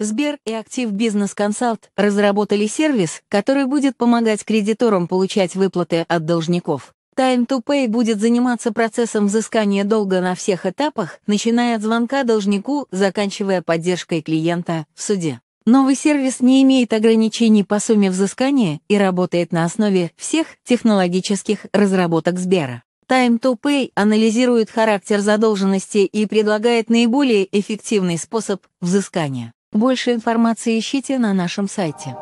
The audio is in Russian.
Сбер и Актив Бизнес Консалт разработали сервис, который будет помогать кредиторам получать выплаты от должников. Time to Pay будет заниматься процессом взыскания долга на всех этапах, начиная от звонка должнику, заканчивая поддержкой клиента в суде. Новый сервис не имеет ограничений по сумме взыскания и работает на основе всех технологических разработок Сбера. Time to Pay анализирует характер задолженности и предлагает наиболее эффективный способ взыскания. Больше информации ищите на нашем сайте.